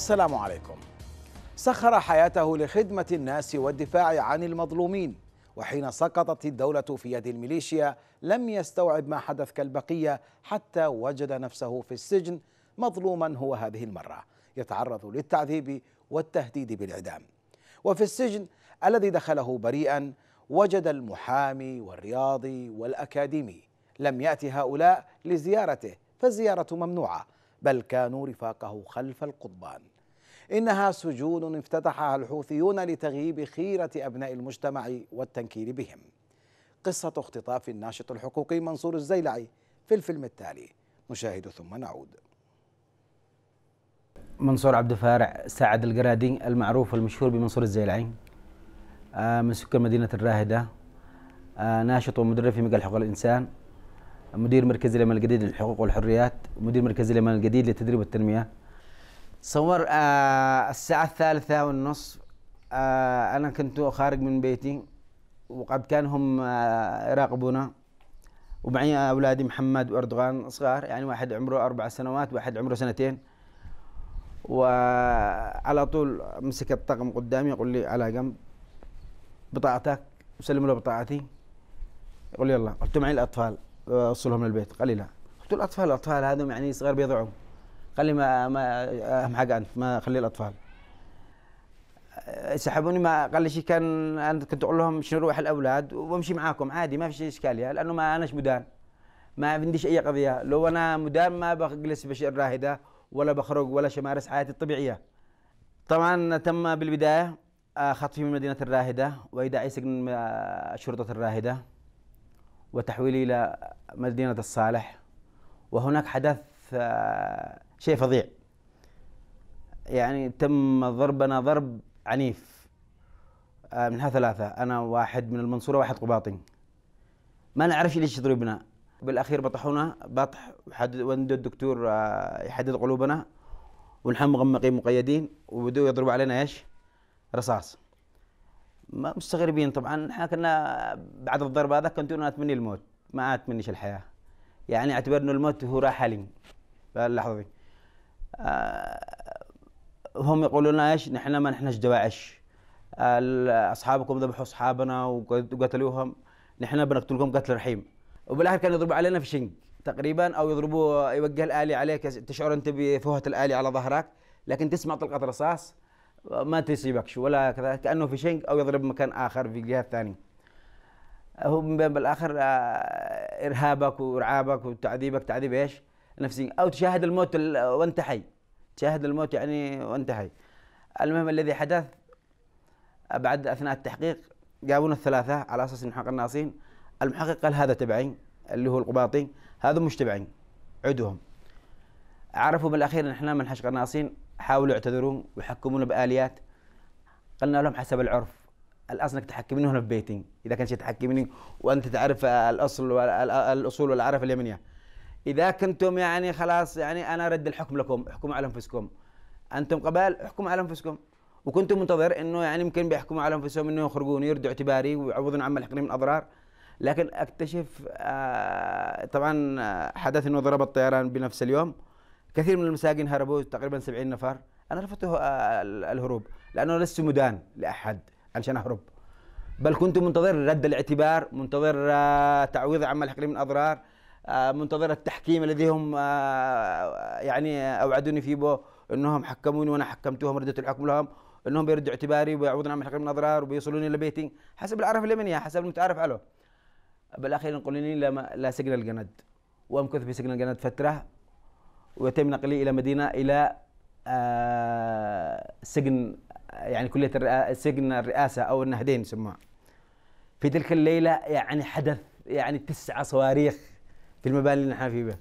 السلام عليكم سخر حياته لخدمة الناس والدفاع عن المظلومين وحين سقطت الدولة في يد الميليشيا لم يستوعب ما حدث كالبقية حتى وجد نفسه في السجن مظلوما هو هذه المرة يتعرض للتعذيب والتهديد بالإعدام وفي السجن الذي دخله بريئا وجد المحامي والرياضي والأكاديمي لم يأتي هؤلاء لزيارته فالزيارة ممنوعة بل كانوا رفاقه خلف القضبان إنها سجون افتتحها الحوثيون لتغييب خيرة أبناء المجتمع والتنكيل بهم قصة اختطاف الناشط الحقوقي منصور الزيلعي في الفيلم التالي نشاهد ثم نعود منصور عبد الفارع سعد القرادي المعروف والمشهور بمنصور الزيلعي آه، من سكان مدينة الراهدة آه، ناشط ومدرب في مجال حقوق الإنسان مدير مركز اليمن الجديد للحقوق والحريات مدير مركز اليمن الجديد للتدريب والتنمية صور آه الساعة الثالثة والنصف آه أنا كنت خارج من بيتي وقد كان هم آه يراقبونا ومعي أولادي محمد وأردوغان صغار يعني واحد عمره أربع سنوات واحد عمره سنتين وعلى طول مسك الطقم قدامي يقول لي على جنب بطاقتك وسلم له بطاقتي يقول لي يلا قلت معي الأطفال آه، أوصلهم للبيت قال لي لا قلت الأطفال الأطفال هذا يعني صغار بيضعوا خلي ما, ما اهم حاجه انت ما خلي الاطفال سحبوني ما قال لي شيء كان انا كنت اقول لهم شنو روح الاولاد وامشي معاكم عادي ما في شيء اشكاليه يعني، لانه ما اناش مدان ما عنديش اي قضيه لو انا مدان ما بجلس بشيء راهده ولا بخرج ولا شمارس حياتي الطبيعيه طبعا تم بالبدايه خطفي من مدينه الراهده وايداعي سجن شرطه الراهده وتحويلي الى مدينه الصالح وهناك حدث آه، شيء فظيع يعني تم ضربنا ضرب عنيف آه، منها ثلاثة أنا واحد من المنصورة واحد قباطي ما نعرف ليش يضربنا بالأخير بطحونا بطح وندو الدكتور آه، يحدد قلوبنا ونحن مغمقين مقيدين وبدوا يضربوا علينا ايش؟ رصاص ما مستغربين طبعا احنا كنا بعد الضرب هذا كنت انا اتمنى الموت ما اتمنيش الحياه يعني اعتبر انه الموت هو راحه لي اللحظه دي آه، هم يقولون لنا ايش نحن ما نحنش دواعش آه، اصحابكم ذبحوا اصحابنا وقتلوهم نحن بنقتلكم قتل رحيم وبالاخر كانوا يضربوا علينا في شنق تقريبا او يضربوا يوجه الالي عليك تشعر انت بفوهه الالي على ظهرك لكن تسمع طلقه رصاص ما شو ولا كذا كانه في شنق او يضرب مكان اخر في جهه ثانيه هو من بين بالاخر آه، ارهابك وارعابك وتعذيبك تعذيب ايش؟ نفسيا أو تشاهد الموت وأنت حي تشاهد الموت يعني وأنت حي المهم الذي حدث بعد أثناء التحقيق جابونا الثلاثة على أساس إن حقنا المحقق قال هذا تبعي اللي هو القباطي هذا مش تبعي عدوهم عرفوا بالاخير ان احنا حشق قناصين حاولوا يعتذرون ويحكمونا باليات قلنا لهم حسب العرف الاصل انك تحكمني هنا في بيتي اذا كان شيء تحكمني وانت تعرف الاصل والاصول والعرف اليمنيه إذا كنتم يعني خلاص يعني أنا رد الحكم لكم احكموا على أنفسكم أنتم قبائل احكموا على أنفسكم وكنت منتظر انه يعني يمكن بيحكموا على انفسهم انه يخرجوني يردوا اعتباري ويعوضون عما لحقني من اضرار لكن اكتشف آه طبعا آه، حدث انه ضرب الطيران بنفس اليوم كثير من المساجين هربوا تقريبا 70 نفر انا رفضت آه الهروب لانه لست مدان لاحد علشان اهرب بل كنت منتظر رد الاعتبار منتظر آه تعويض عما لحقني من اضرار آه، منتظر التحكيم الذي هم آه، يعني أوعدوني فيه به أنهم حكموني وأنا حكمتهم ردت الحكم لهم أنهم بيردوا اعتباري ويعوضون عن حكم الأضرار وبيوصلوني الى بيتي حسب العرف اليمنية حسب المتعارف عليه بالأخير نقلني لا, لا سجن الجند وأمكث في سجن الجند فترة ويتم نقلي إلى مدينة إلى آه، سجن يعني كلية سجن الرئاسة أو النهدين يسموها في تلك الليلة يعني حدث يعني تسعة صواريخ في المباني اللي نحن فيه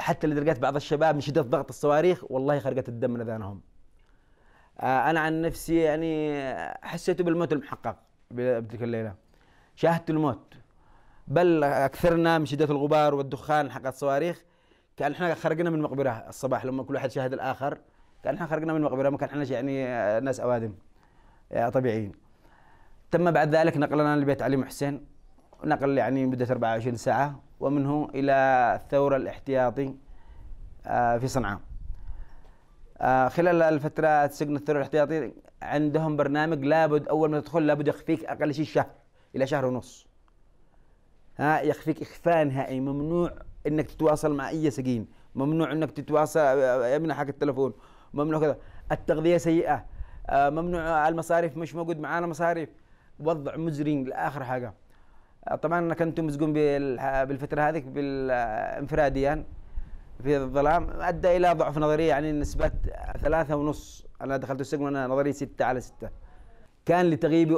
حتى لقيت بعض الشباب من شده ضغط الصواريخ والله خرجت الدم من اذانهم آه، انا عن نفسي يعني حسيت بالموت المحقق بتلك الليله شاهدت الموت بل اكثرنا من شده الغبار والدخان حق الصواريخ كان احنا خرجنا من مقبره الصباح لما كل واحد شاهد الاخر كان احنا خرجنا من مقبره ما كان احنا يعني آه، ناس اوادم آه، طبيعيين تم بعد ذلك نقلنا لبيت علي محسن نقل يعني مده 24 ساعه ومنه إلى الثورة الاحتياطي آه، في صنعاء آه، خلال الفترة سجن الثورة الاحتياطي عندهم برنامج لابد أول ما تدخل لابد يخفيك أقل شيء شهر إلى شهر ونص ها يخفيك إخفاء نهائي ممنوع إنك تتواصل مع أي سجين ممنوع إنك تتواصل آه، يمنحك التلفون ممنوع كذا التغذية سيئة ممنوع المصاريف مش موجود معانا مصاريف وضع مزري لآخر حاجة طبعا انا كنت مسجون بالفتره هذيك بالانفراديا في الظلام ادى الى ضعف نظريه يعني نسبه ثلاثة ونص انا دخلت السجن وانا نظري ستة على ستة كان لتغيبي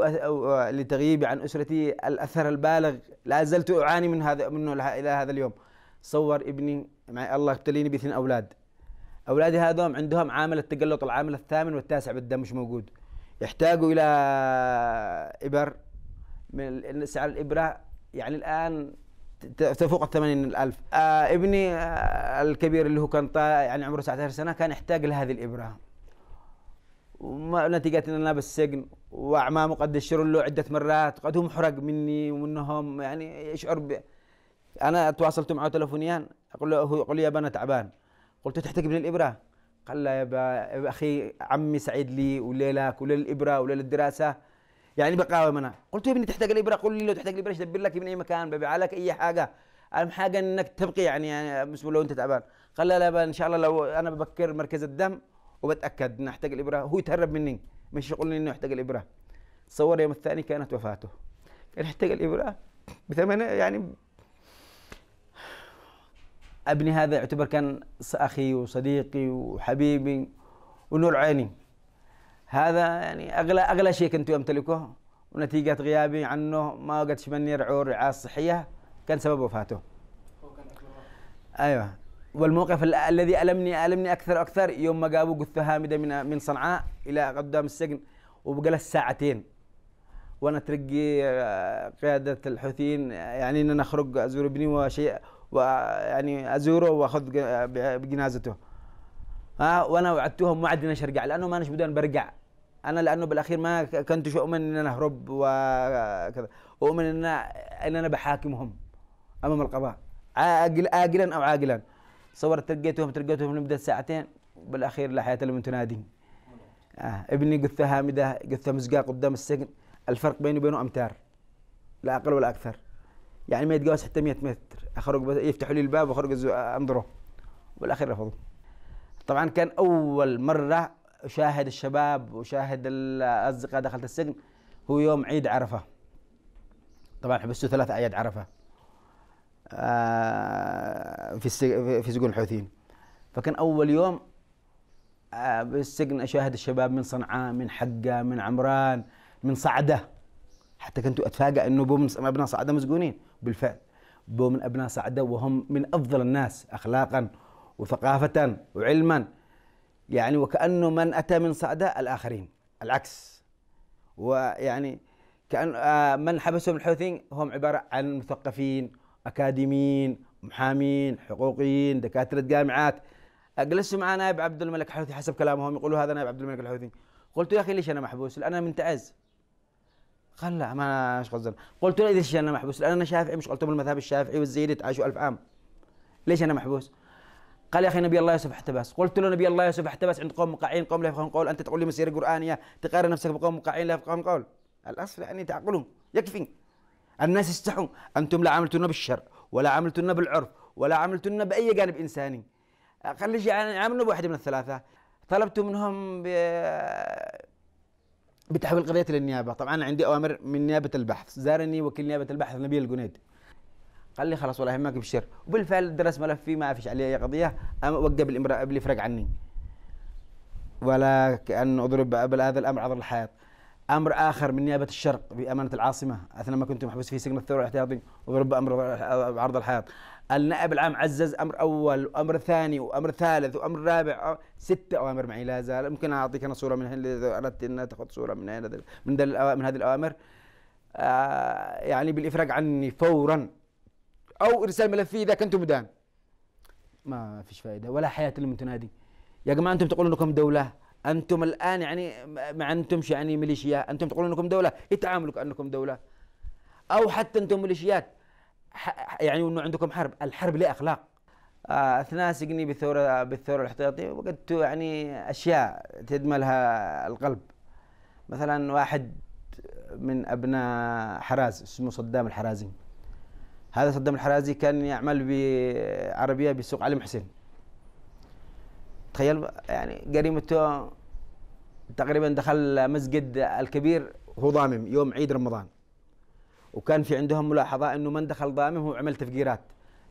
لتغيبي عن اسرتي الاثر البالغ لا زلت اعاني من هذا منه الى هذا اليوم صور ابني مع الله ابتليني باثنين اولاد اولادي هذوم عندهم عامل التقلط العامل الثامن والتاسع بالدم مش موجود يحتاجوا الى ابر من سعر الابره يعني الان تفوق ال 80000 آه ابني آه الكبير اللي هو كان يعني عمره 19 سنه كان يحتاج لهذه الابره ونتيجة ان انا بالسجن واعمامه قد يشروا له عدة مرات قد هو محرق مني ومنهم يعني يشعر ب انا تواصلت معه تلفونيا اقول له هو يقول لي يابا انا تعبان قلت له تحتاج من الابره قال لا يا اخي عمي سعيد لي وليلك وليل الابره وليل الدراسه يعني بقاوم انا قلت يا ابني تحتاج الابره قل لي لو تحتاج الابره ادبر لك من اي مكان ببيع لك اي حاجه اهم حاجه انك تبقي يعني, يعني بالنسبه لو انت تعبان قال لا لا ان شاء الله لو انا ببكر مركز الدم وبتاكد ان احتاج الابره هو يتهرب مني مش يقول لي انه يحتاج الابره تصور يوم الثاني كانت وفاته كان يحتاج الابره بثمن يعني ابني هذا يعتبر كان اخي وصديقي وحبيبي ونور عيني هذا يعني اغلى اغلى شيء كنت امتلكه ونتيجه غيابي عنه ما قد شمني يرعوا الرعايه الصحيه كان سبب وفاته. ايوه والموقف الذي المني المني اكثر واكثر يوم ما جابوا جثه هامده من من صنعاء الى قدام السجن وجلس ساعتين وانا ترقي آه، قياده الحوثيين يعني ان انا اخرج ازور ابني وشيء ويعني ازوره واخذ بجنازته آه وانا وعدتهم وعد اني ارجع لانه ما انا بدون برجع انا لانه بالاخير ما كنت اؤمن ان انا اهرب وكذا اؤمن ان ان انا بحاكمهم امام القضاء عاقل عاقلا او عاقلا صورت ترقيتهم ترقيتهم لمده ساعتين بالاخير لا حياه لمن تنادي آه. ابني قثه هامده قثه مزقاه قدام السجن الفرق بيني وبينه امتار لا اقل ولا اكثر يعني ما يتجاوز حتى 100 متر اخرج يفتحوا لي الباب واخرج انظره بالاخير رفضوا طبعا كان اول مره اشاهد الشباب واشاهد الاصدقاء دخلت السجن هو يوم عيد عرفه طبعا حبست ثلاث اعياد عرفه آه، في في سجون الحوثيين فكان اول يوم آه، بالسجن اشاهد الشباب من صنعاء من حقه من عمران من صعده حتى كنت اتفاجئ انه بو من ابناء صعده مسجونين بالفعل بو من ابناء صعده وهم من افضل الناس اخلاقا وثقافة وعلما يعني وكأنه من أتى من صعداء الآخرين العكس ويعني كأن آه، من حبسهم الحوثيين هم عبارة عن مثقفين أكاديميين محامين حقوقيين دكاترة جامعات أجلس مع نائب عبد الملك الحوثي حسب كلامهم يقولوا هذا نائب عبد الملك الحوثي قلت يا أخي ليش أنا محبوس لأن أنا تعز قال لا ما ايش قصدنا قلت له ليش انا محبوس لان انا شافعي مش قلت بالمذهب الشافعي والزيدي تعاشوا ألف عام ليش انا محبوس قال يا اخي نبي الله يوسف احتبس قلت له نبي الله يوسف احتبس عند قوم مقعين قوم لا يفقهون قول انت تقول لي مسيره قرانيه تقارن نفسك بقوم مقعين لا يفقهون قول الاصل يعني تعقلهم يكفي الناس استحوا انتم لا عملتونا بالشر ولا عملتونا بالعرف ولا عملتونا باي جانب انساني خليش يعني عاملنا بواحده من الثلاثه طلبت منهم ب... بتحويل قضيه للنيابه طبعا عندي اوامر من نيابه البحث زارني وكيل نيابه البحث نبيل الجنيد قال لي خلاص ولا يهمك بالشر وبالفعل درس ملفي ما فيش عليه اي قضيه وقف الامراه قبل يفرق عني ولا كان اضرب قبل هذا الامر عذر الحائط امر اخر من نيابه الشرق بامانه العاصمه اثناء ما كنت محبوس في سجن الثوره الاحتياطي اضرب امر عرض الحائط النائب العام عزز امر اول وامر ثاني وامر ثالث وامر رابع ست اوامر معي لا زال ممكن اعطيك انا صوره من اذا اردت ان تاخذ صوره من من من هذه الاوامر آه يعني بالافراج عني فورا او ارسال ملفي اذا كنتم مدان ما فيش فائده ولا حياه لمن تنادي يا جماعه انتم تقولون انكم دوله انتم الان يعني ما انتمش يعني ميليشيا انتم تقولون انكم دوله اتعاملوا كانكم دوله او حتى انتم ميليشيات يعني انه عندكم حرب الحرب لها اخلاق آه، اثناء سجني بالثوره بالثوره الاحتياطيه وجدت يعني اشياء تدملها القلب مثلا واحد من ابناء حراز اسمه صدام الحرازي هذا صدام الحرازي كان يعمل بعربيه بسوق علي محسن تخيل يعني جريمته تقريبا دخل مسجد الكبير هو ضامم يوم عيد رمضان وكان في عندهم ملاحظه انه من دخل ضامم هو عمل تفجيرات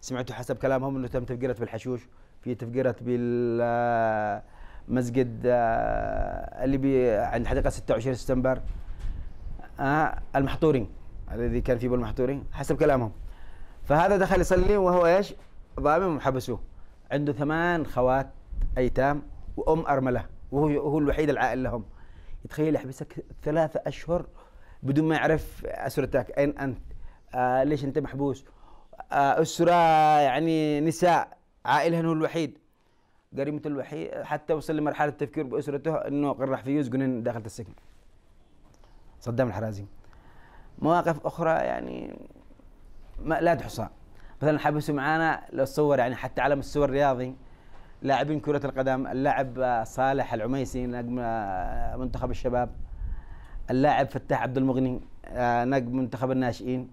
سمعتوا حسب كلامهم انه تم تفجيرات بالحشوش في تفجيرات بال مسجد آه، اللي بي عند حديقه 26 سبتمبر آه، المحطورين الذي كان في المحطورين حسب كلامهم فهذا دخل يصلي وهو ايش؟ ظالم وحبسوه عنده ثمان خوات ايتام وام ارمله وهو هو الوحيد العائل لهم يتخيل يحبسك ثلاثة اشهر بدون ما يعرف اسرتك اين انت؟ آه ليش انت محبوس؟ آه اسره يعني نساء عائلهن هو الوحيد قريمة الوحيد حتى وصل لمرحلة التفكير بأسرته أنه راح فيوز يسجنن داخل السجن صدام الحرازي مواقف أخرى يعني ما لا تحصى مثلا حبسوا معانا لو تصور يعني حتى علم السور الرياضي لاعبين كرة القدم اللاعب آه، صالح العميسي نجم آه، منتخب الشباب اللاعب فتاح عبد المغني آه، نجم منتخب الناشئين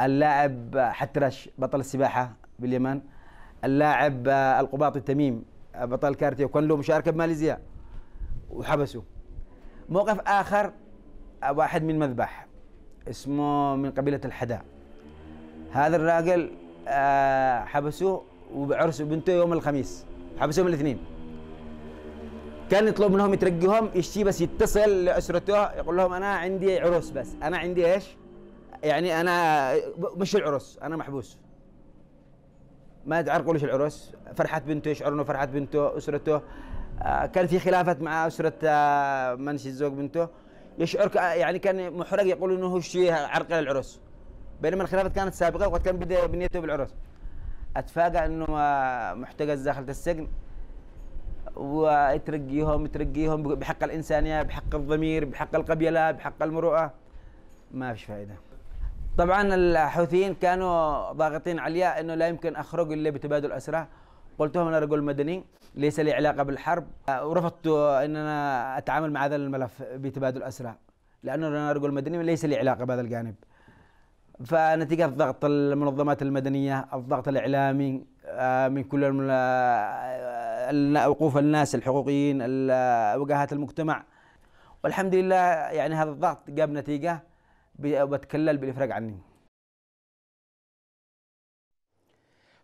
اللاعب حترش بطل السباحة باليمن اللاعب القباطي تميم بطل كارتي وكان له مشاركة بماليزيا وحبسوه موقف آخر واحد من مذبح اسمه من قبيلة الحداء هذا الراجل آه، حبسوه وعرسوا بنته يوم الخميس حبسوه من الاثنين كان يطلب منهم يترقيهم يشتي بس يتصل لاسرته يقول لهم انا عندي عروس بس انا عندي ايش يعني انا مش العروس انا محبوس ما تعرقوا ليش العروس فرحة بنته يشعر انه فرحة بنته اسرته آه، كان في خلافات مع اسرة آه، منشي الزوج بنته يشعر يعني كان محرج يقول انه هو عرق العروس بينما الخلافات كانت سابقه وقد كان بدا بنيته بالعرس اتفاجئ انه محتجز داخل السجن وترقيهم ترقيهم بحق الانسانيه بحق الضمير بحق القبيله بحق المروءه ما فيش فائده طبعا الحوثيين كانوا ضاغطين علي انه لا يمكن اخرج الا بتبادل اسرى قلت لهم انا رجل مدني ليس لي علاقه بالحرب ورفضت ان انا اتعامل مع هذا الملف بتبادل اسرى لانه انا رجل مدني ليس لي علاقه بهذا الجانب فنتيجة ضغط المنظمات المدنية الضغط الإعلامي آه، من كل آه، وقوف الناس الحقوقيين وجهات المجتمع والحمد لله يعني هذا الضغط جاب نتيجة بتكلل بالإفراج عني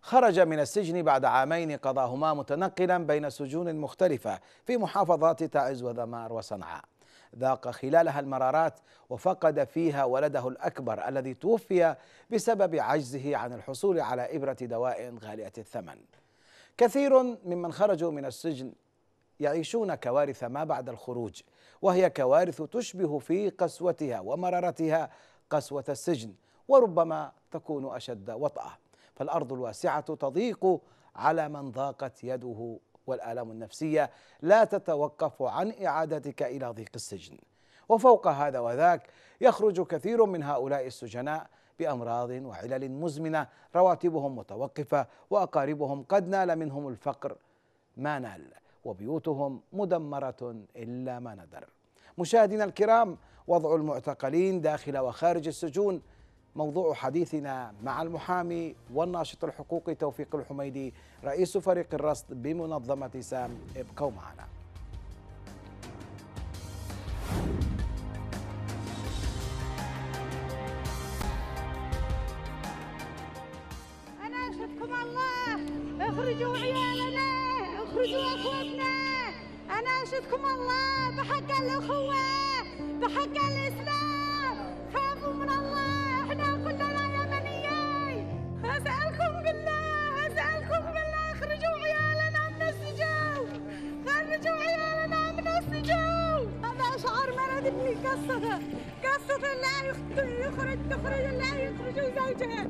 خرج من السجن بعد عامين قضاهما متنقلا بين سجون مختلفة في محافظات تعز وذمار وصنعاء ذاق خلالها المرارات وفقد فيها ولده الأكبر الذي توفي بسبب عجزه عن الحصول على إبرة دواء غالية الثمن كثير ممن خرجوا من السجن يعيشون كوارث ما بعد الخروج وهي كوارث تشبه في قسوتها ومرارتها قسوة السجن وربما تكون أشد وطأة فالأرض الواسعة تضيق على من ضاقت يده والآلام النفسية لا تتوقف عن إعادتك إلى ضيق السجن وفوق هذا وذاك يخرج كثير من هؤلاء السجناء بامراض وعلل مزمنه رواتبهم متوقفه واقاربهم قد نال منهم الفقر ما نال وبيوتهم مدمره الا ما ندر مشاهدينا الكرام وضع المعتقلين داخل وخارج السجون موضوع حديثنا مع المحامي والناشط الحقوقي توفيق الحميدي رئيس فريق الرصد بمنظمة سام ابقوا معنا أنا أشهدكم الله اخرجوا عيالنا اخرجوا أخواتنا أنا أشهدكم الله بحق الأخوة بحق الإسلام قصده قصده لا يخرج تخرج لا يخرج زوجها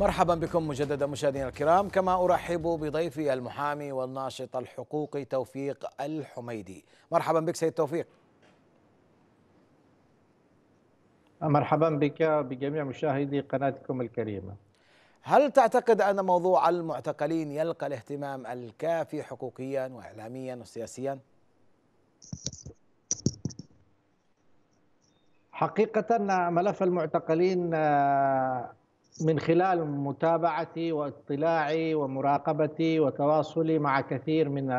مرحبا بكم مجددا مشاهدينا الكرام كما ارحب بضيفي المحامي والناشط الحقوقي توفيق الحميدي مرحبا بك سيد توفيق مرحبا بك بجميع مشاهدي قناتكم الكريمه هل تعتقد ان موضوع المعتقلين يلقى الاهتمام الكافي حقوقيا واعلاميا وسياسيا حقيقه ملف المعتقلين من خلال متابعتي واطلاعي ومراقبتي وتواصلي مع كثير من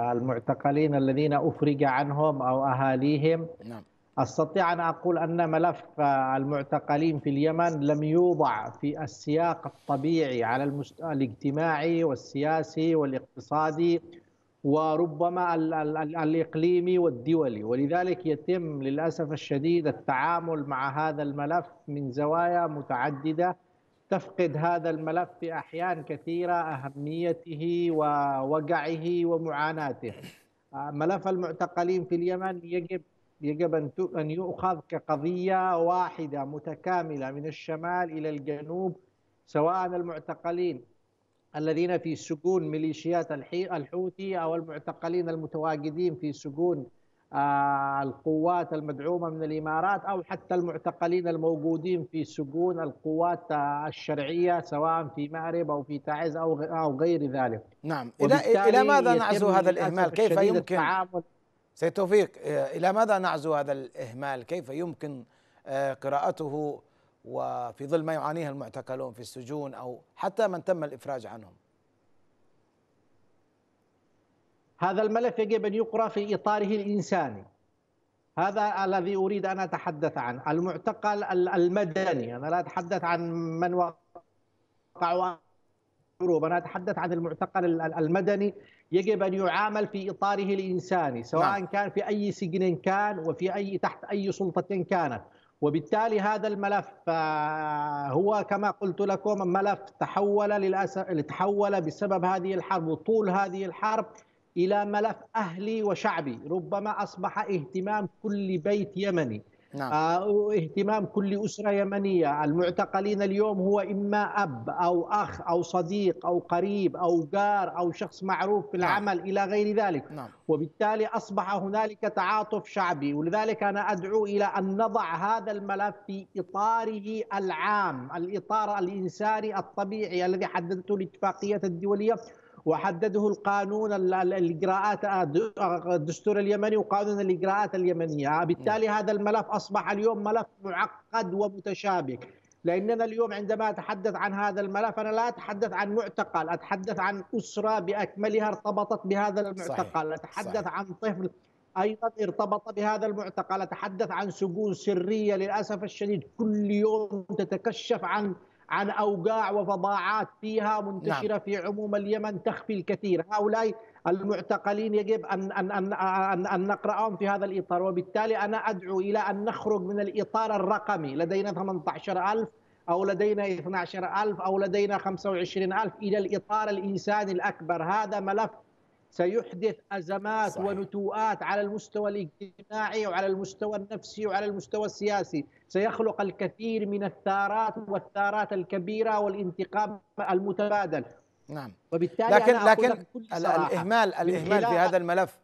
المعتقلين الذين افرج عنهم او اهاليهم نعم. استطيع ان اقول ان ملف المعتقلين في اليمن لم يوضع في السياق الطبيعي على المستوى الاجتماعي والسياسي والاقتصادي وربما ال ال الإقليمي والدولي ولذلك يتم للأسف الشديد التعامل مع هذا الملف من زوايا متعددة تفقد هذا الملف في أحيان كثيرة أهميته ووقعه ومعاناته آه، ملف المعتقلين في اليمن يجب يجب أن يؤخذ كقضية واحدة متكاملة من الشمال إلى الجنوب سواء المعتقلين الذين في سجون ميليشيات الحوثي أو المعتقلين المتواجدين في سجون آه، القوات المدعومة من الإمارات أو حتى المعتقلين الموجودين في سجون القوات آه، الشرعية سواء في مأرب أو في تعز أو أو غير ذلك نعم إلى, آه، إلى ماذا نعزو هذا الإهمال كيف يمكن سيد توفيق إلى ماذا نعزو هذا الإهمال كيف يمكن قراءته وفي ظل ما يعانيه المعتقلون في السجون او حتى من تم الافراج عنهم. هذا الملف يجب ان يقرا في اطاره الانساني. هذا الذي اريد ان اتحدث عنه، المعتقل المدني، انا لا اتحدث عن من وقعوا حروب، أنا أتحدث عن المعتقل المدني يجب أن يعامل في إطاره الإنساني سواء نعم. كان في أي سجن كان وفي أي تحت أي سلطة كانت وبالتالي هذا الملف هو كما قلت لكم ملف تحول للاسف تحول بسبب هذه الحرب وطول هذه الحرب الى ملف اهلي وشعبي ربما اصبح اهتمام كل بيت يمني نعم. آه، اهتمام كل أسرة يمنية المعتقلين اليوم هو إما أب أو أخ أو صديق أو قريب أو جار أو شخص معروف في نعم. العمل نعم. إلى غير ذلك نعم. وبالتالي أصبح هنالك تعاطف شعبي ولذلك أنا أدعو إلى أن نضع هذا الملف في إطاره العام الإطار الإنساني الطبيعي الذي حددته الاتفاقية الدولية وحدده القانون الاجراءات آه، آه، الدستور اليمني وقانون الاجراءات اليمنيه، آه، بالتالي نعم. هذا الملف اصبح اليوم ملف معقد ومتشابك، لاننا اليوم عندما اتحدث عن هذا الملف انا لا اتحدث عن معتقل، اتحدث عن اسره باكملها ارتبطت بهذا المعتقل، اتحدث صحيح. عن طفل ايضا ارتبط بهذا المعتقل، اتحدث عن سجون سريه للاسف الشديد كل يوم تتكشف عن عن أوجاع وفظاعات فيها منتشرة نعم. في عموم اليمن تخفي الكثير هؤلاء المعتقلين يجب أن, أن, أن, أن, أن نقرأهم في هذا الإطار وبالتالي أنا أدعو إلى أن نخرج من الإطار الرقمي لدينا 18000 أو لدينا 12000 أو لدينا 25000 إلى الإطار الإنساني الأكبر هذا ملف سيحدث أزمات صحيح. ونتوءات على المستوى الاجتماعي وعلى المستوى النفسي وعلى المستوى السياسي سيخلق الكثير من الثارات والثارات الكبيرة والانتقام المتبادل نعم وبالتالي لكن أنا لكن الإهمال الإهمال في هذا الملف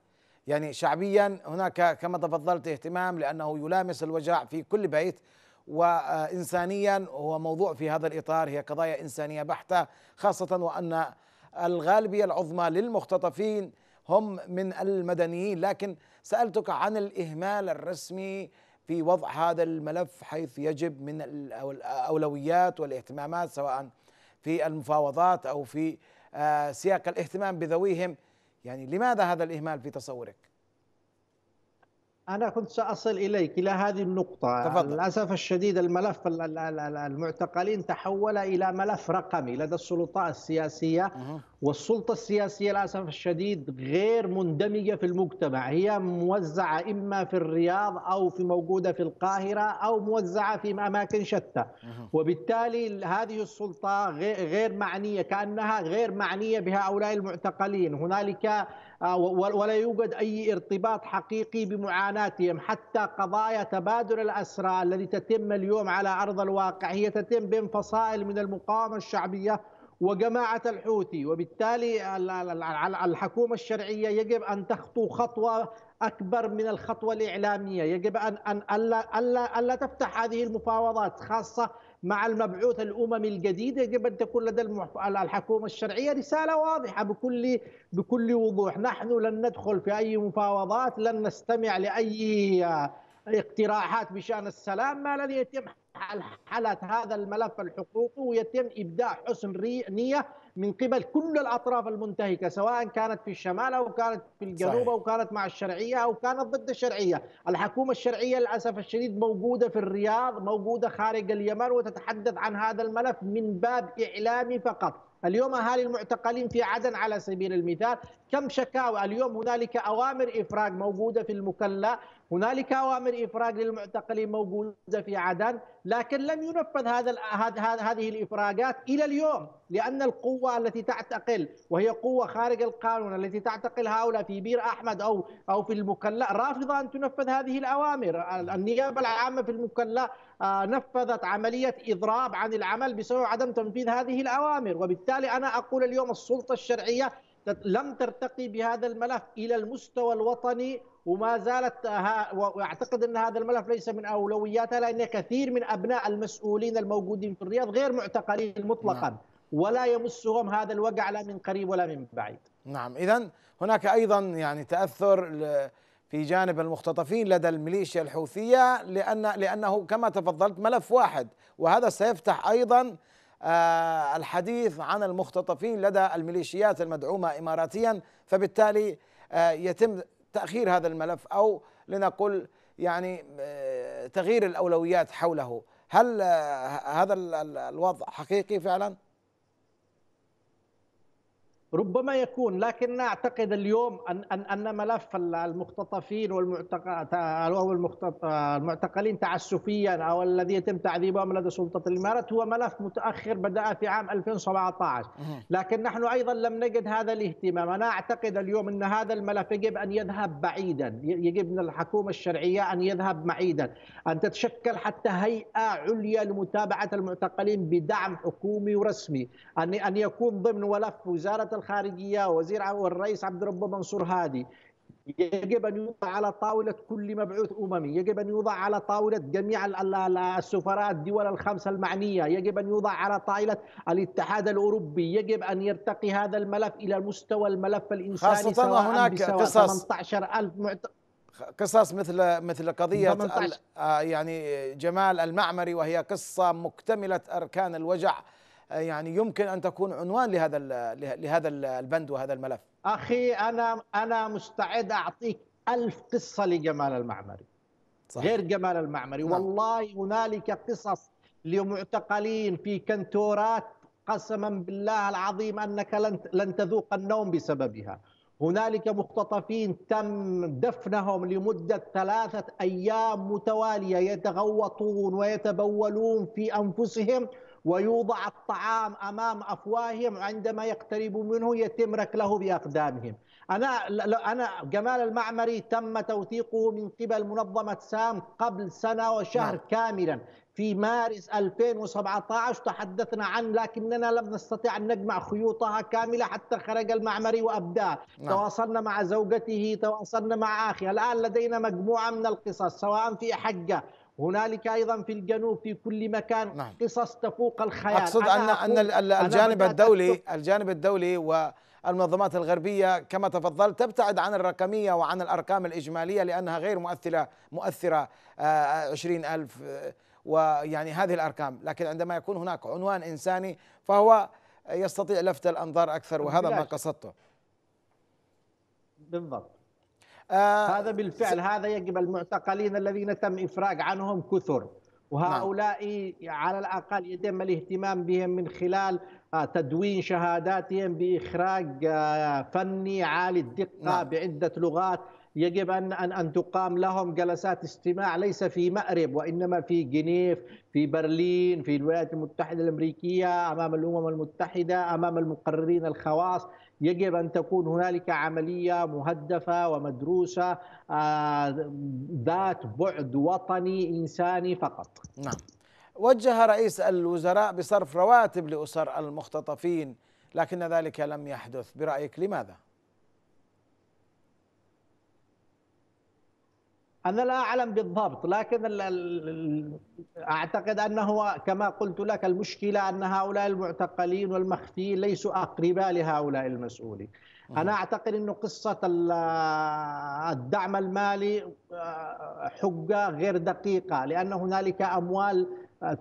يعني شعبيا هناك كما تفضلت اهتمام لأنه يلامس الوجع في كل بيت وإنسانيا هو موضوع في هذا الإطار هي قضايا إنسانية بحتة خاصة وأن الغالبية العظمى للمختطفين هم من المدنيين لكن سألتك عن الإهمال الرسمي في وضع هذا الملف حيث يجب من الأولويات والاهتمامات سواء في المفاوضات أو في آه، سياق الاهتمام بذويهم يعني لماذا هذا الإهمال في تصورك؟ أنا كنت سأصل إليك إلى هذه النقطة تفضل. للأسف الشديد الملف المعتقلين تحول إلى ملف رقمي لدى السلطات السياسية أه. والسلطة السياسية للأسف الشديد غير مندمجة في المجتمع هي موزعة إما في الرياض أو في موجودة في القاهرة أو موزعة في أماكن شتى أه. وبالتالي هذه السلطة غير معنية كأنها غير معنية بهؤلاء المعتقلين هنالك آه، ولا يوجد أي ارتباط حقيقي بمعاناتهم حتى قضايا تبادل الأسرى الذي تتم اليوم على أرض الواقع هي تتم بين فصائل من المقاومة الشعبية وجماعة الحوثي وبالتالي الحكومة الشرعية يجب أن تخطو خطوة أكبر من الخطوة الإعلامية يجب أن أن ألا ألا, ألا تفتح هذه المفاوضات خاصة مع المبعوث الاممي الجديد يجب ان تكون لدى الحكومه الشرعيه رساله واضحه بكل بكل وضوح، نحن لن ندخل في اي مفاوضات، لن نستمع لاي اقتراحات بشان السلام ما لن يتم حل هذا الملف الحقوقي ويتم ابداء حسن نيه من قبل كل الاطراف المنتهكه سواء كانت في الشمال او كانت في الجنوب او كانت مع الشرعيه او كانت ضد الشرعيه، الحكومه الشرعيه للاسف الشديد موجوده في الرياض، موجوده خارج اليمن وتتحدث عن هذا الملف من باب اعلامي فقط. اليوم اهالي المعتقلين في عدن على سبيل المثال كم شكاوى اليوم هنالك اوامر افراج موجوده في المكلا هنالك اوامر افراج للمعتقلين موجوده في عدن لكن لم ينفذ هذا هذه الافراجات الى اليوم لان القوه التي تعتقل وهي قوه خارج القانون التي تعتقل هؤلاء في بير احمد او او في المكلا رافضه ان تنفذ هذه الاوامر النيابه العامه في المكلا آه، نفذت عمليه اضراب عن العمل بسبب عدم تنفيذ هذه الاوامر وبالتالي انا اقول اليوم السلطه الشرعيه لم ترتقي بهذا الملف الى المستوى الوطني وما زالت واعتقد ان هذا الملف ليس من اولوياتها لان كثير من ابناء المسؤولين الموجودين في الرياض غير معتقلين مطلقا نعم. ولا يمسهم هذا الوجع لا من قريب ولا من بعيد. نعم اذا هناك ايضا يعني تاثر في جانب المختطفين لدى الميليشيا الحوثيه لان لانه كما تفضلت ملف واحد وهذا سيفتح ايضا آه، الحديث عن المختطفين لدى الميليشيات المدعومة إماراتيا فبالتالي آه، يتم تأخير هذا الملف أو لنقل يعني آه، تغيير الأولويات حوله هل هذا الوضع حقيقي فعلا؟ ربما يكون لكن اعتقد اليوم ان ان ملف المختطفين والمعتق او المعتقلين تعسفيا او الذي يتم تعذيبهم لدى سلطه الامارات هو ملف متاخر بدا في عام 2017 لكن نحن ايضا لم نجد هذا الاهتمام انا اعتقد اليوم ان هذا الملف يجب ان يذهب بعيدا يجب من الحكومه الشرعيه ان يذهب بعيدا ان تتشكل حتى هيئه عليا لمتابعه المعتقلين بدعم حكومي ورسمي ان ان يكون ضمن ملف وزاره الخارجيه وزير والرئيس عبد ربه منصور هادي يجب ان يوضع على طاوله كل مبعوث اممي، يجب ان يوضع على طاوله جميع السفراء الدول الخمسه المعنيه، يجب ان يوضع على طاوله الاتحاد الاوروبي، يجب ان يرتقي هذا الملف الى مستوى الملف الانساني خاصه وهناك قصص ألف معت... قصص مثل مثل قضيه آه، يعني جمال المعمري وهي قصه مكتمله اركان الوجع آه، يعني يمكن ان تكون عنوان لهذا لهذا البند وهذا الملف اخي انا انا مستعد اعطيك ألف قصه لجمال المعمري صحيح. غير جمال المعمري نعم. والله هنالك قصص لمعتقلين في كنتورات قسما بالله العظيم انك لن لن تذوق النوم بسببها هنالك مختطفين تم دفنهم لمدة ثلاثة أيام متوالية يتغوطون ويتبولون في أنفسهم ويوضع الطعام أمام أفواههم عندما يقتربوا منه يتم ركله بأقدامهم أنا أنا جمال المعمري تم توثيقه من قبل منظمة سام قبل سنة وشهر نعم. كاملا في مارس 2017 تحدثنا عن لكننا لم نستطع أن نجمع خيوطها كاملة حتى خرج المعمري وأبداه نعم. تواصلنا مع زوجته تواصلنا مع أخي الآن لدينا مجموعة من القصص سواء في حجة هنالك ايضا في الجنوب في كل مكان نعم. قصص تفوق الخيال اقصد ان ان الجانب الدولي الجانب الدولي والمنظمات الغربيه كما تفضلت تبتعد عن الرقميه وعن الارقام الاجماليه لانها غير مؤثره مؤثره آه، 20000 آه، آه، ويعني هذه الارقام لكن عندما يكون هناك عنوان انساني فهو يستطيع لفت الانظار اكثر وهذا ما قصدته بالضبط آه هذا بالفعل هذا يجب المعتقلين الذين تم إفراج عنهم كثر وهؤلاء على الأقل يتم الاهتمام بهم من خلال آه، تدوين شهاداتهم بإخراج آه، فني عالي الدقة نعم. بعدة لغات يجب ان ان ان تقام لهم جلسات استماع ليس في مأرب وانما في جنيف في برلين في الولايات المتحده الامريكيه امام الامم المتحده امام المقررين الخواص يجب ان تكون هنالك عمليه مهدفه ومدروسه آه، ذات بعد وطني انساني فقط. نعم. وجه رئيس الوزراء بصرف رواتب لاسر المختطفين لكن ذلك لم يحدث برايك لماذا؟ انا لا اعلم بالضبط لكن اعتقد انه كما قلت لك المشكله ان هؤلاء المعتقلين والمخفيين ليسوا اقرباء لهؤلاء المسؤولين. انا اعتقد انه قصه الدعم المالي حجه آه، غير دقيقه لان هنالك اموال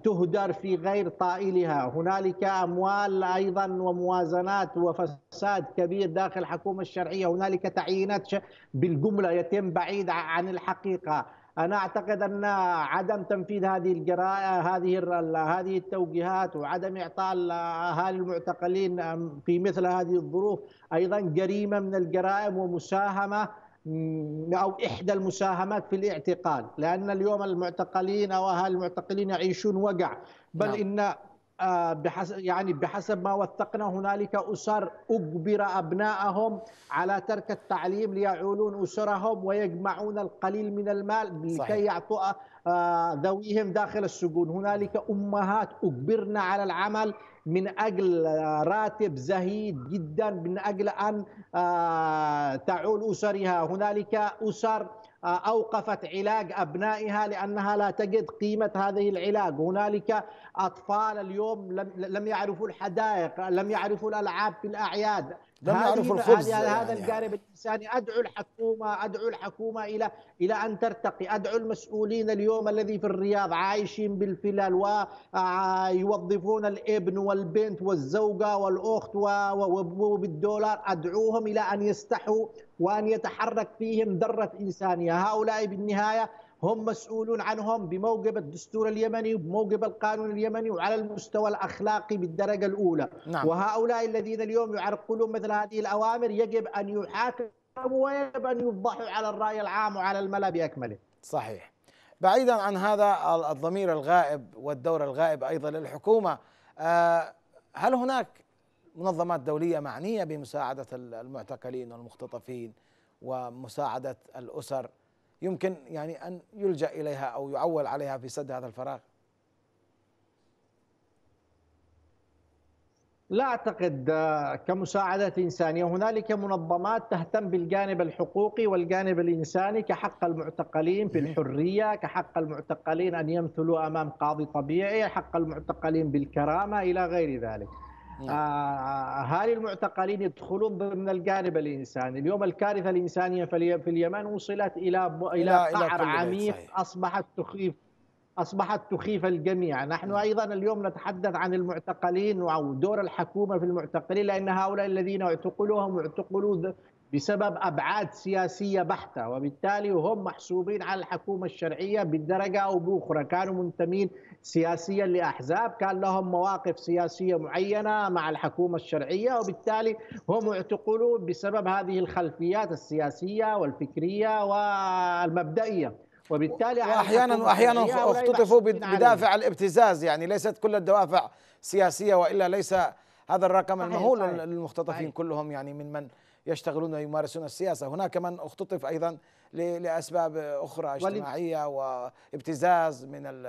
تهدر في غير طائلها هنالك أموال أيضا وموازنات وفساد كبير داخل الحكومة الشرعية هنالك تعيينات بالجملة يتم بعيد عن الحقيقة انا اعتقد ان عدم تنفيذ هذه القراءه هذه هذه التوجيهات وعدم اعطاء اهالي المعتقلين في مثل هذه الظروف ايضا جريمه من الجرائم ومساهمه أو إحدى المساهمات في الاعتقال لأن اليوم المعتقلين أو أهل المعتقلين يعيشون وقع بل نعم. إن آه، بحسب يعني بحسب ما وثقنا هنالك اسر اجبر ابنائهم على ترك التعليم ليعولون اسرهم ويجمعون القليل من المال لكي يعطوا آه، ذويهم داخل السجون، هنالك امهات اجبرن على العمل من اجل راتب زهيد جدا من اجل ان آه، تعول اسرها هنالك اسر آه، اوقفت علاج ابنائها لانها لا تجد قيمه هذه العلاج هنالك اطفال اليوم لم يعرفوا الحدائق لم يعرفوا الالعاب في الاعياد لم يعرفوا الخبز هذا يعني هذا الجانب الانساني ادعو الحكومه ادعو الحكومه الى الى ان ترتقي ادعو المسؤولين اليوم الذي في الرياض عايشين بالفلل ويوظفون الابن والبنت والزوجه والاخت وبالدولار ادعوهم الى ان يستحوا وان يتحرك فيهم ذره انسانيه هؤلاء بالنهايه هم مسؤولون عنهم بموجب الدستور اليمني وبموجب القانون اليمني وعلى المستوى الاخلاقي بالدرجه الاولى نعم. وهؤلاء الذين اليوم يعرقلون مثل هذه الاوامر يجب ان يحاكموا ويجب ان يفضحوا على الراي العام وعلى الملا باكمله صحيح بعيدا عن هذا الضمير الغائب والدور الغائب ايضا للحكومه آه، هل هناك منظمات دوليه معنيه بمساعده المعتقلين والمختطفين ومساعده الاسر يمكن يعني أن يلجأ إليها أو يعول عليها في سد هذا الفراغ لا أعتقد آه، كمساعدات إنسانية هنالك منظمات تهتم بالجانب الحقوقي والجانب الإنساني كحق المعتقلين في الحرية كحق المعتقلين أن يمثلوا أمام قاضي طبيعي حق المعتقلين بالكرامة إلى غير ذلك نعم. أهالي المعتقلين يدخلون ضمن الجانب الانساني، اليوم الكارثه الانسانيه في اليمن وصلت الى الى قعر عميق اصبحت تخيف اصبحت تخيف الجميع، نحن نعم. ايضا اليوم نتحدث عن المعتقلين او دور الحكومه في المعتقلين لان هؤلاء الذين اعتقلوهم اعتقلوا بسبب أبعاد سياسية بحتة وبالتالي هم محسوبين على الحكومة الشرعية بالدرجة أو بأخرى كانوا منتمين سياسيا لأحزاب كان لهم مواقف سياسية معينة مع الحكومة الشرعية وبالتالي هم اعتقلوا بسبب هذه الخلفيات السياسية والفكرية والمبدئية وبالتالي احيانا واحيانا اختطفوا بدافع الابتزاز يعني ليست كل الدوافع سياسيه والا ليس هذا الرقم المهول للمختطفين كلهم يعني من من يشتغلون ويمارسون السياسة هناك من اختطف أيضا لأسباب أخرى اجتماعية وابتزاز من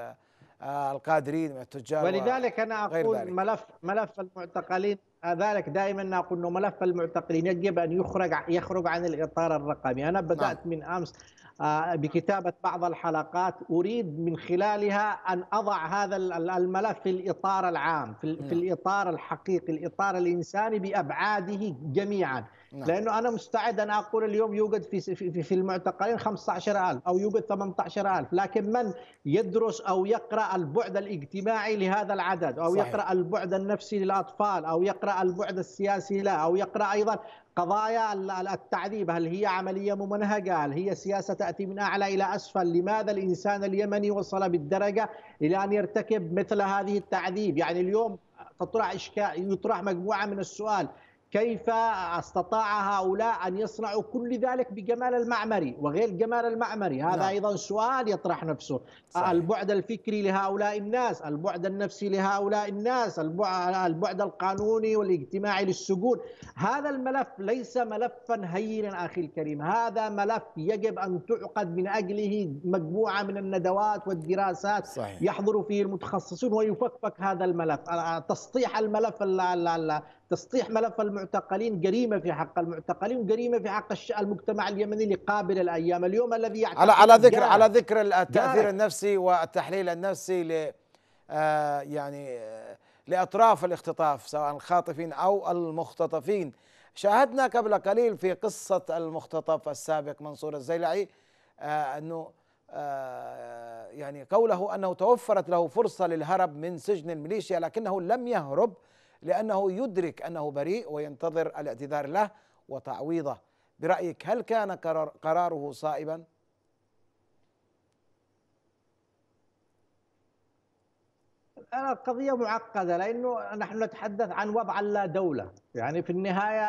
آه، القادرين من التجار ولذلك أنا أقول ملف ملف المعتقلين ذلك دائما اقول انه ملف المعتقلين يجب ان يخرج يخرج عن الاطار الرقمي، انا بدات نعم. من امس آه، بكتابه بعض الحلقات اريد من خلالها ان اضع هذا الملف في الاطار العام، في, في نعم. الاطار الحقيقي، الاطار الانساني بابعاده جميعا، نعم. لانه انا مستعد انا اقول اليوم يوجد في في, في المعتقلين 15000 او يوجد 18000 لكن من يدرس او يقرا البعد الاجتماعي لهذا العدد او صحيح. يقرا البعد النفسي للاطفال او يقرا البعد السياسي له او يقرا ايضا قضايا التعذيب هل هي عمليه ممنهجه هل هي سياسه تاتي من اعلى الى اسفل لماذا الانسان اليمني وصل بالدرجه الى ان يرتكب مثل هذه التعذيب يعني اليوم تطرح اشكال يطرح مجموعه من السؤال كيف استطاع هؤلاء أن يصنعوا كل ذلك بجمال المعمري وغير جمال المعمري هذا نعم. أيضا سؤال يطرح نفسه صحيح. البعد الفكري لهؤلاء الناس البعد النفسي لهؤلاء الناس البعد القانوني والاجتماعي للسجون هذا الملف ليس ملفا هينا أخي الكريم هذا ملف يجب أن تعقد من أجله مجموعة من الندوات والدراسات صحيح. يحضر فيه المتخصصون ويفكفك هذا الملف تسطيح الملف تسطيح ملف المعتقلين جريمه في حق المعتقلين وجريمه في حق المجتمع اليمني لقابل الايام اليوم الذي على على ذكر على ذكر التاثير جارك. النفسي والتحليل النفسي ل آه، يعني آه، لاطراف الاختطاف سواء الخاطفين او المختطفين شاهدنا قبل قليل في قصه المختطف السابق منصور الزيلعي آه، انه يعني قوله انه توفرت له فرصه للهرب من سجن الميليشيا لكنه لم يهرب لأنه يدرك أنه بريء وينتظر الاعتذار له وتعويضه برأيك هل كان قرار قراره صائبا؟ القضية معقدة لأنه نحن نتحدث عن وضع لا دولة يعني في النهاية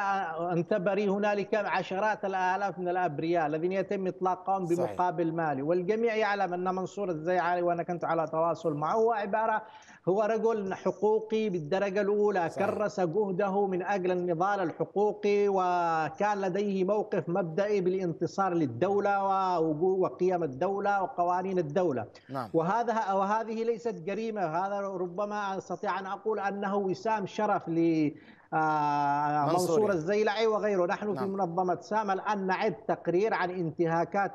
أنت بريء هنالك عشرات الآلاف من الأبرياء الذين يتم إطلاقهم بمقابل صحيح. مالي والجميع يعلم أن منصور الزيعري وأنا كنت على تواصل معه هو عبارة هو رجل حقوقي بالدرجة الأولى صحيح. كرس جهده من أجل النضال الحقوقي وكان لديه موقف مبدئي بالانتصار للدولة وقيم الدولة وقوانين الدولة نعم. وهذا وهذه ليست جريمة هذا ربما أستطيع أن أقول أنه وسام شرف ل آه، منصور الزيلعي وغيره نحن في نعم. منظمة سام الآن نعد تقرير عن انتهاكات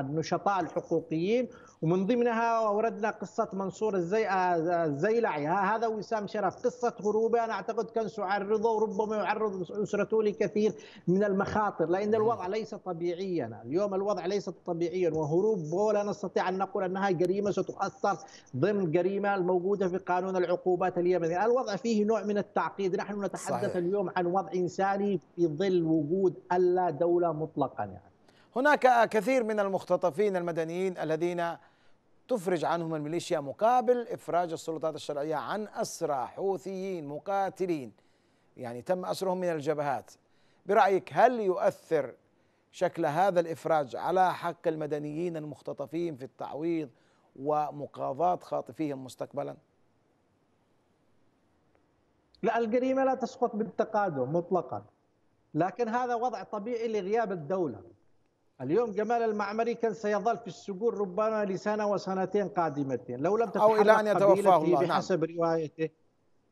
النشطاء الحقوقيين ومن ضمنها وردنا قصة منصور الزي... آه، آه، الزيلعي هذا وسام شرف قصة هروبه أنا أعتقد كان سعرضه وربما يعرض أسرته لكثير من المخاطر لأن الوضع ليس طبيعيا اليوم الوضع ليس طبيعيا وهروب لا نستطيع أن نقول أنها جريمة ستؤثر ضمن جريمة الموجودة في قانون العقوبات اليمني الوضع فيه نوع من التعقيد نحن نتحدث صحيح. اليوم عن وضع إنساني في ظل وجود ألا دولة مطلقا يعني هناك كثير من المختطفين المدنيين الذين تفرج عنهم الميليشيا مقابل إفراج السلطات الشرعية عن أسرى حوثيين مقاتلين يعني تم أسرهم من الجبهات برأيك هل يؤثر شكل هذا الإفراج على حق المدنيين المختطفين في التعويض ومقاضاة خاطفيهم مستقبلا؟ لا الجريمة لا تسقط بالتقادم مطلقا لكن هذا وضع طبيعي لغياب الدولة اليوم جمال المعمري كان سيظل في السجون ربما لسنة وسنتين قادمتين لو لم تتحرك أو إلى أن يتوفاه الله نعم. بحسب نعم. روايته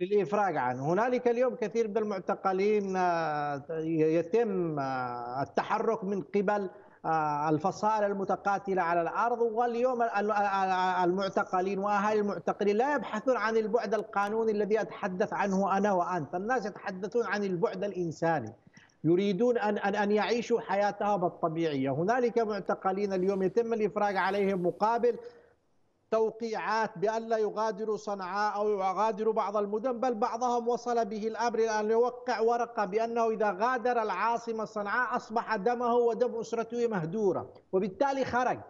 للإفراج عنه هنالك اليوم كثير من المعتقلين آه، يتم آه، التحرك من قبل آه، الفصائل المتقاتلة على الأرض واليوم المعتقلين وأهالي المعتقلين لا يبحثون عن البعد القانوني الذي أتحدث عنه أنا وأنت الناس يتحدثون عن البعد الإنساني يريدون أن, أن, أن يعيشوا حياتهم الطبيعية هنالك معتقلين اليوم يتم الإفراج عليهم مقابل توقيعات بأن لا يغادروا صنعاء أو يغادروا بعض المدن بل بعضهم وصل به الأمر إلى أن يوقع ورقة بأنه إذا غادر العاصمة صنعاء أصبح دمه ودم أسرته مهدورة وبالتالي خرج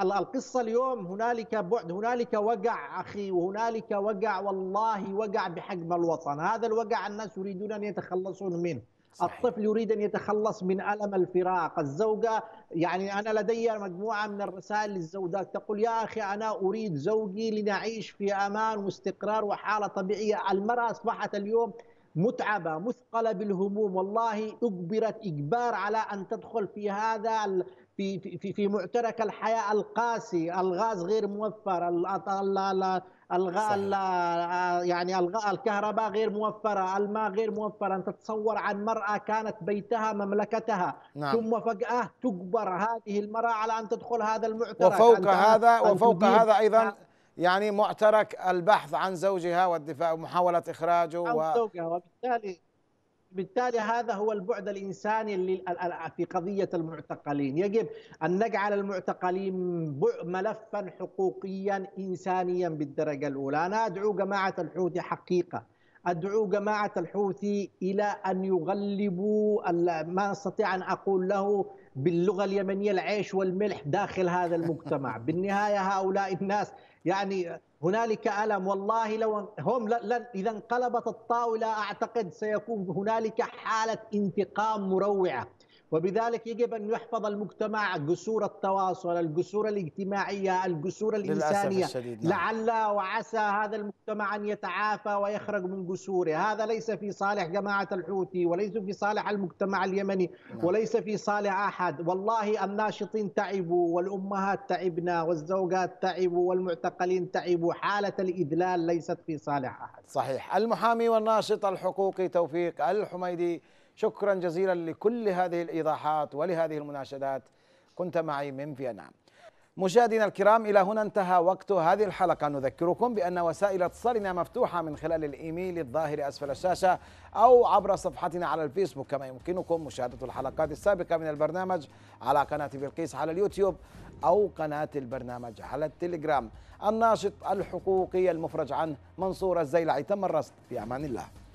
القصة اليوم هنالك بعد هنالك وقع أخي وهنالك وقع والله وقع بحجم الوطن هذا الوقع الناس يريدون أن يتخلصون منه صحيح. الطفل يريد ان يتخلص من الم الفراق، الزوجه يعني انا لدي مجموعه من الرسائل للزوجات تقول يا اخي انا اريد زوجي لنعيش في امان واستقرار وحاله طبيعيه، المراه اصبحت اليوم متعبة مثقلة بالهموم والله أجبرت إجبار على أن تدخل في هذا في في في معترك الحياة القاسي الغاز غير موفر الغاء آه، يعني الغاء الكهرباء غير موفره، الماء غير موفر، انت تتصور عن مراه كانت بيتها مملكتها نعم. ثم فجاه تجبر هذه المراه على ان تدخل هذا المعترك وفوق هذا وفوق هذا ايضا آه. يعني معترك البحث عن زوجها والدفاع ومحاوله اخراجه عن و... زوجها وبالتالي بالتالي هذا هو البعد الانساني في قضيه المعتقلين، يجب ان نجعل المعتقلين ملفا حقوقيا انسانيا بالدرجه الاولى، انا ادعو جماعه الحوثي حقيقه ادعو جماعه الحوثي الى ان يغلبوا ما استطيع ان اقول له باللغه اليمنيه العيش والملح داخل هذا المجتمع، بالنهايه هؤلاء الناس يعني هنالك ألم والله لو هم لن إذا انقلبت الطاولة أعتقد سيكون هنالك حالة انتقام مروعة وبذلك يجب أن يحفظ المجتمع جسور التواصل الجسور الاجتماعية الجسور الإنسانية نعم. لعل وعسى هذا المجتمع أن يتعافى ويخرج من جسوره هذا ليس في صالح جماعة الحوثي وليس في صالح المجتمع اليمني نعم. وليس في صالح أحد والله الناشطين تعبوا والأمهات تعبنا والزوجات تعبوا والمعتقلين تعبوا حالة الإذلال ليست في صالح أحد صحيح المحامي والناشط الحقوقي توفيق الحميدي شكرا جزيلا لكل هذه الايضاحات ولهذه المناشدات كنت معي من فيينا مشاهدينا الكرام الى هنا انتهى وقت هذه الحلقه نذكركم بان وسائل اتصالنا مفتوحه من خلال الايميل الظاهر اسفل الشاشه او عبر صفحتنا على الفيسبوك كما يمكنكم مشاهده الحلقات السابقه من البرنامج على قناه بلقيس على اليوتيوب او قناه البرنامج على التليجرام الناشط الحقوقي المفرج عنه منصور الزيلعي تم الرصد في امان الله